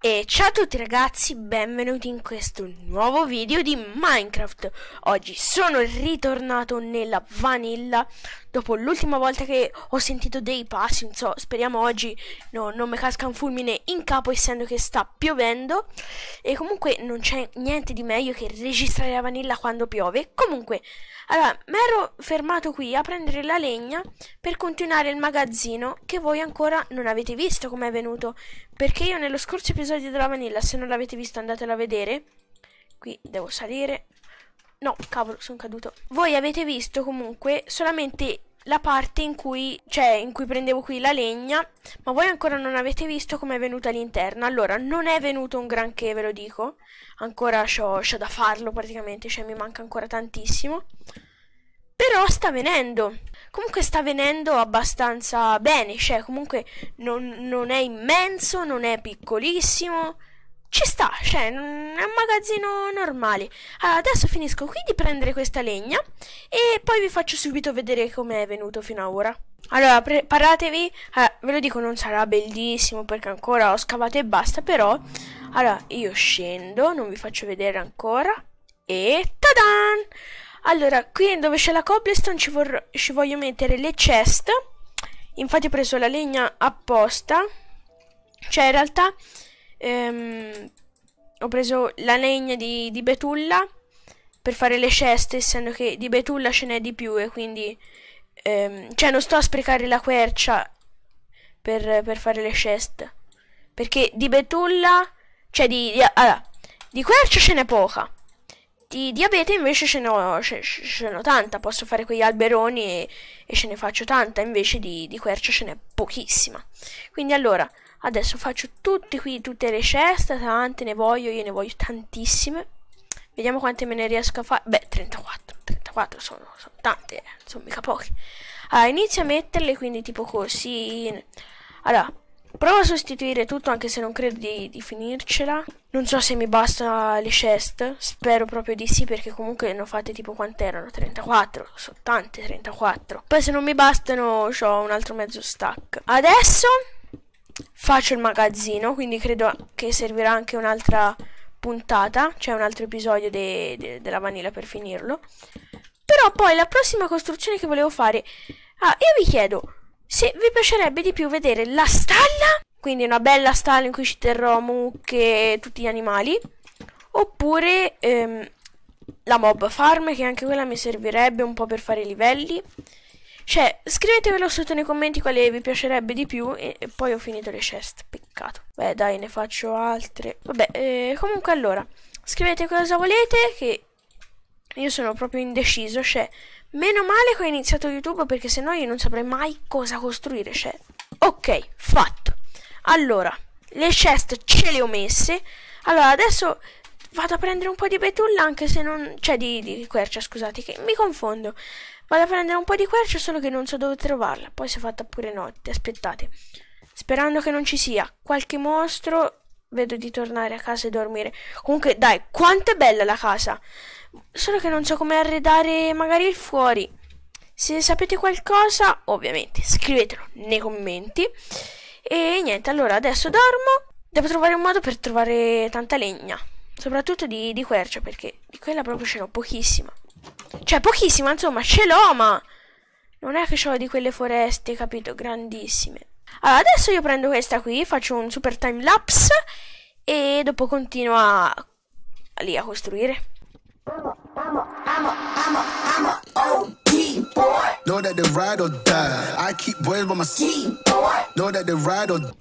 E ciao a tutti ragazzi, benvenuti in questo nuovo video di Minecraft Oggi sono ritornato nella vanilla Dopo l'ultima volta che ho sentito dei passi, non so, speriamo oggi no, non mi casca un fulmine in capo Essendo che sta piovendo E comunque non c'è niente di meglio che registrare la vanilla quando piove Comunque, allora, mi ero fermato qui a prendere la legna per continuare il magazzino che voi ancora non avete visto come è venuto, perché io nello scorso episodio della vanilla, se non l'avete visto andatelo a vedere, qui devo salire, no, cavolo, sono caduto. Voi avete visto comunque solamente la parte in cui, cioè, in cui prendevo qui la legna, ma voi ancora non avete visto come è venuta l'interna. Allora, non è venuto un granché, ve lo dico. Ancora c'ho, c'ho da farlo praticamente, cioè mi manca ancora tantissimo. Però sta venendo. Comunque sta venendo abbastanza bene, cioè comunque non, non è immenso, non è piccolissimo ci sta, cioè, è un magazzino normale. Adesso finisco qui di prendere questa legna e poi vi faccio subito vedere come è venuto fino ad ora. Allora, preparatevi, eh, ve lo dico non sarà bellissimo perché ancora ho scavato e basta, però... Allora, io scendo, non vi faccio vedere ancora, e tadan! Allora, qui dove c'è la cobblestone ci, ci voglio mettere le chest, infatti ho preso la legna apposta, cioè in realtà Ehm, ho preso la legna di, di, betulla per fare le ceste, essendo che di betulla ce n'è di più e quindi... Ehm, cioè non sto a sprecare la quercia per, per fare le ceste. Perché di betulla... Cioè di... di, allora, di quercia ce n'è poca. Di diabete invece ce n'ho, ce, ce n'ho tanta. Posso fare quegli alberoni e, e, ce ne faccio tanta. Invece di, di quercia ce n'è pochissima. Quindi allora adesso faccio tutte qui tutte le ceste tante ne voglio io ne voglio tantissime vediamo quante me ne riesco a fare beh 34 34 sono, sono tante eh, sono mica poche allora inizio a metterle quindi tipo così allora provo a sostituire tutto anche se non credo di, di finircela non so se mi bastano le chest spero proprio di sì perché comunque ne ho fatte tipo quant'erano 34 sono tante 34 poi se non mi bastano ho un altro mezzo stack adesso faccio il magazzino, quindi credo che servirà anche un'altra puntata, cioè un altro episodio de de della vanilla per finirlo. Però poi la prossima costruzione che volevo fare... Ah, io vi chiedo se vi piacerebbe di più vedere la stalla, quindi una bella stalla in cui ci terrò mucche e tutti gli animali, oppure ehm, la mob farm che anche quella mi servirebbe un po' per fare i livelli. Cioè, scrivetemelo sotto nei commenti quale vi piacerebbe di più e, e poi ho finito le chest, peccato. Beh, dai, ne faccio altre. Vabbè, eh, comunque allora, scrivete cosa volete che io sono proprio indeciso, cioè, meno male che ho iniziato YouTube perché sennò io non saprei mai cosa costruire, cioè. Ok, fatto. Allora, le chest ce le ho messe. Allora, adesso Vado a prendere un po' di betulla anche se non... cioè di, di quercia, scusate, che mi confondo. Vado a prendere un po' di quercia solo che non so dove trovarla. Poi si è fatta pure notte, aspettate. Sperando che non ci sia qualche mostro, vedo di tornare a casa e dormire. Comunque, dai, quanto è bella la casa. Solo che non so come arredare magari il fuori. Se sapete qualcosa, ovviamente, scrivetelo nei commenti. E niente, allora adesso dormo. Devo trovare un modo per trovare tanta legna. Soprattutto di, di quercia, perché di quella proprio ce l'ho pochissima. Cioè, pochissima, insomma, ce l'ho, ma... Non è che ce l'ho di quelle foreste, capito? Grandissime. Allora, adesso io prendo questa qui, faccio un super time lapse e dopo continuo a... lì a costruire.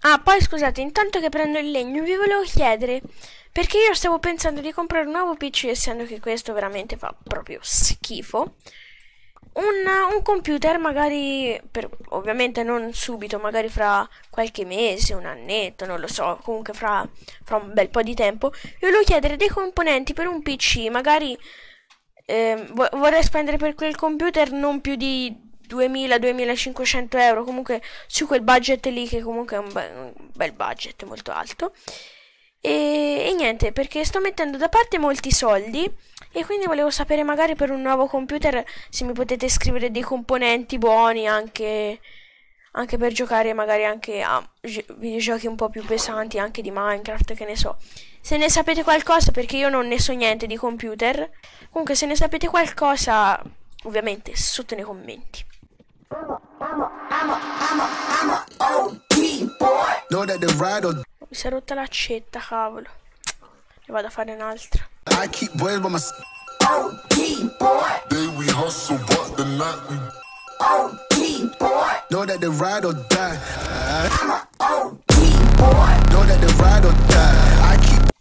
Ah, poi scusate, intanto che prendo il legno vi volevo chiedere perché io stavo pensando di comprare un nuovo PC, essendo che questo veramente fa proprio schifo. Un, un computer magari per, ovviamente non subito magari fra qualche mese un annetto non lo so comunque fra, fra un bel po' di tempo vi volevo chiedere dei componenti per un pc magari eh, vorrei spendere per quel computer non più di 2000-2500 euro, comunque su quel budget lì che comunque è un, be- un bel budget molto alto. E, e, niente, perché sto mettendo da parte molti soldi e quindi volevo sapere magari per un nuovo computer se mi potete scrivere dei componenti buoni anche anche per giocare magari anche a videogiochi un po' più pesanti, anche di Minecraft, che ne so. Se ne sapete qualcosa, perché io non ne so niente di computer, comunque se ne sapete qualcosa, ovviamente sotto nei commenti. Mi si è rotta l'accetta, cavolo. Ne vado a fare un'altra. I keep boys by my... OP boy. They we hustle, but the night we... OG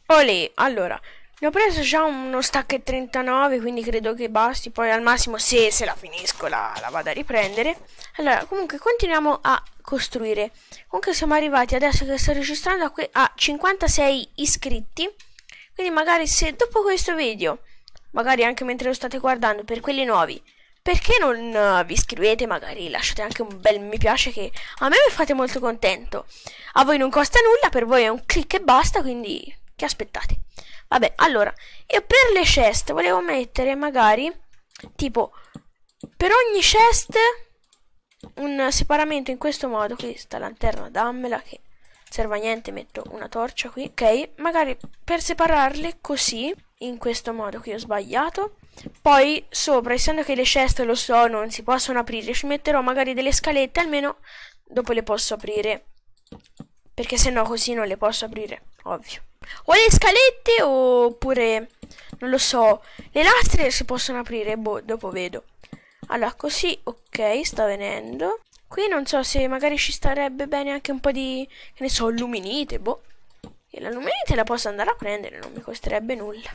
Olè, allora. Ne ho preso già uno stack e 39, quindi credo che basti. Poi al massimo, se, se la finisco, la, la vado a riprendere. Allora, comunque, continuiamo a costruire. Comunque, siamo arrivati adesso che sto registrando a, a 56 iscritti. Quindi, magari se dopo questo video magari anche mentre lo state guardando, per quelli nuovi, perché non eh, vi iscrivete magari lasciate anche un bel mi piace che a me mi fate molto contento a voi non costa nulla per voi è un clic e basta quindi che aspettate vabbè allora io per le chest volevo mettere magari tipo per ogni chest un separamento in questo modo qui sta lanterna dammela che serve a niente metto una torcia qui ok magari per separarle così in questo modo qui ho sbagliato poi sopra, essendo che le ceste lo so non si possono aprire, ci metterò magari delle scalette, almeno dopo le posso aprire. Perché se no così non le posso aprire, ovvio. O le scalette oppure, non lo so, le lastre si possono aprire, boh, dopo vedo. Allora, così, ok, sta venendo. Qui non so se magari ci starebbe bene anche un po' di, che ne so, luminite, boh. E la luminite la posso andare a prendere, non mi costerebbe nulla.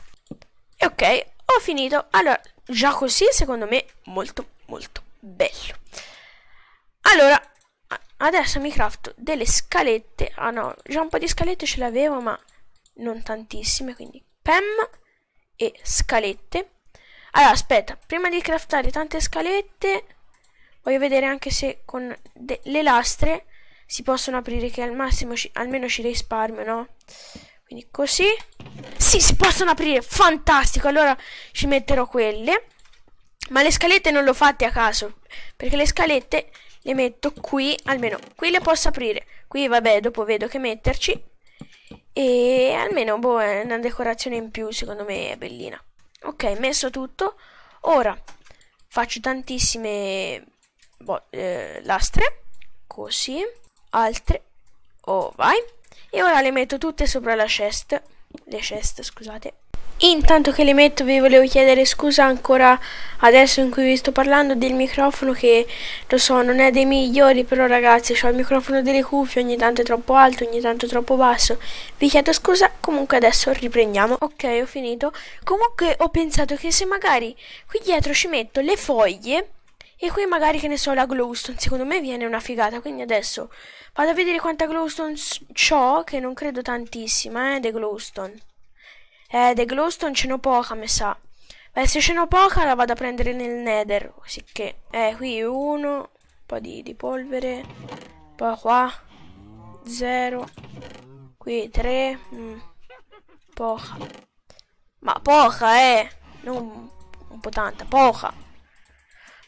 E ok, ho finito allora già così secondo me molto molto bello allora adesso mi crafto delle scalette ah no già un po' di scalette ce l'avevo ma non tantissime quindi pem e scalette allora aspetta prima di craftare tante scalette voglio vedere anche se con le lastre si possono aprire che al massimo ci almeno ci risparmio no quindi così. Sì, si possono aprire. Fantastico. Allora ci metterò quelle. Ma le scalette non lo fate a caso. Perché le scalette le metto qui. Almeno qui le posso aprire. Qui vabbè, dopo vedo che metterci. E almeno boh, è una decorazione in più, secondo me è bellina. Ok, messo tutto. Ora faccio tantissime boh, eh, lastre. Così. Altre. Oh, vai e ora le metto tutte sopra la chest le chest scusate intanto che le metto vi volevo chiedere scusa ancora adesso in cui vi sto parlando del microfono che lo so non è dei migliori però ragazzi ho il microfono delle cuffie ogni tanto è troppo alto ogni tanto è troppo basso vi chiedo scusa comunque adesso riprendiamo ok ho finito comunque ho pensato che se magari qui dietro ci metto le foglie e qui magari, che ne so, la glowstone, secondo me viene una figata, quindi adesso vado a vedere quanta glowstone ho, che non credo tantissima, eh, de glowstone. Eh, de glowstone ce n'ho poca, me sa. Beh, se ce n'ho poca la vado a prendere nel nether, così che... Eh, qui uno, un po' di, di polvere, poi qua, zero, qui tre, mm, poca. Ma poca, eh! Non un po' tanta, poca.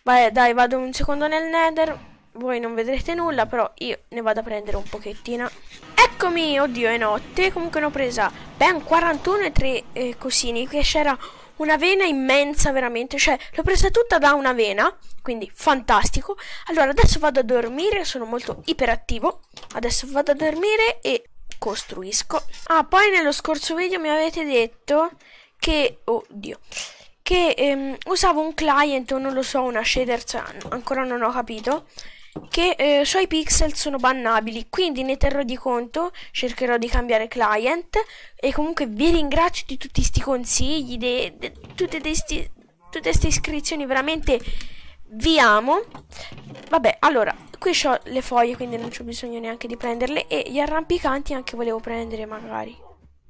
Vabbè, dai, vado un secondo nel nether. Voi non vedrete nulla, però io ne vado a prendere un pochettino. Eccomi, oddio, è notte. Comunque ne ho presa ben 41 e 3 eh, cosini, che c'era una vena immensa veramente, cioè l'ho presa tutta da una vena, quindi fantastico. Allora adesso vado a dormire, sono molto iperattivo. Adesso vado a dormire e costruisco. Ah, poi nello scorso video mi avete detto che oddio. Oh che ehm, usava un client o non lo so, una shader, cioè, ancora non ho capito, che eh, suoi pixel sono bannabili, quindi ne terrò di conto, cercherò di cambiare client e comunque vi ringrazio di tutti questi consigli, di tutte queste iscrizioni, veramente vi amo. Vabbè, allora, qui ho le foglie, quindi non ho bisogno neanche di prenderle e gli arrampicanti anche volevo prendere magari.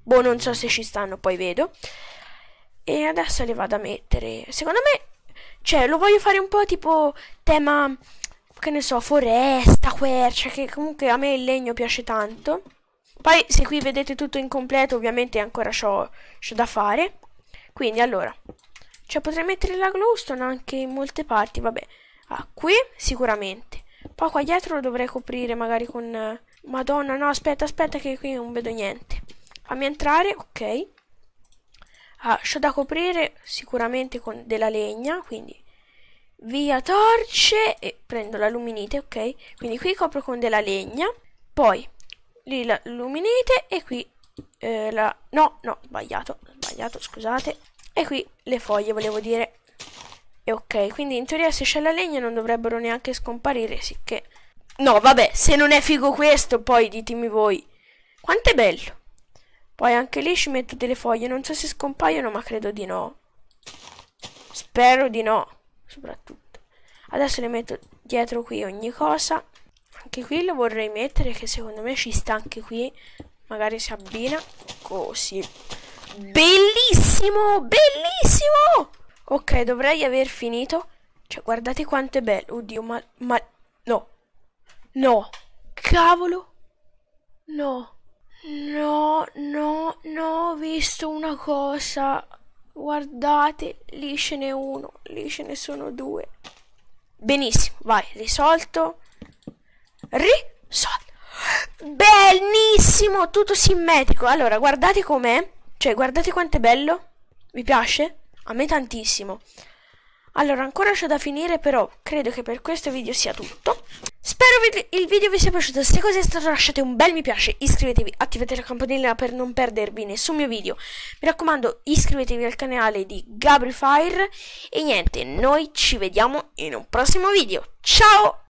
Boh, non so se ci stanno, poi vedo. E adesso le vado a mettere. Secondo me, cioè, lo voglio fare un po' tipo tema, che ne so, foresta, quercia, che comunque a me il legno piace tanto. Poi, se qui vedete tutto incompleto, ovviamente ancora ho da fare. Quindi, allora, cioè potrei mettere la glowstone anche in molte parti, vabbè. Ah, qui sicuramente. Poi qua dietro lo dovrei coprire magari con... Madonna, no, aspetta, aspetta che qui non vedo niente. Fammi entrare, ok. Ah, c'ho da coprire sicuramente con della legna, quindi via torce e prendo l'alluminite, ok? Quindi qui copro con della legna, poi lì l'alluminite e qui eh, la... No, no, sbagliato, sbagliato, scusate. E qui le foglie, volevo dire. E ok, quindi in teoria se c'è la legna non dovrebbero neanche scomparire, sicché... No, vabbè, se non è figo questo, poi ditemi voi. Quanto è bello! Poi anche lì ci metto delle foglie, non so se scompaiono, ma credo di no. Spero di no, soprattutto. Adesso le metto dietro qui ogni cosa. Anche qui lo vorrei mettere, che secondo me ci sta anche qui. Magari si abbina. Così. Bellissimo, bellissimo! Ok, dovrei aver finito. Cioè, guardate quanto è bello. Oddio, ma... ma... No. No. Cavolo. No. No, no, no, ho visto una cosa. Guardate, lì ce n'è uno, lì ce ne sono due. Benissimo, vai, risolto. Risolto. Benissimo, tutto simmetrico. Allora, guardate com'è. Cioè, guardate quanto è bello. Vi piace? A me tantissimo. Allora, ancora c'è da finire, però credo che per questo video sia tutto. Spero vi, il video vi sia piaciuto, se così è stato lasciate un bel mi piace, iscrivetevi, attivate la campanella per non perdervi nessun mio video. Mi raccomando, iscrivetevi al canale di Gabrifire e niente, noi ci vediamo in un prossimo video. Ciao!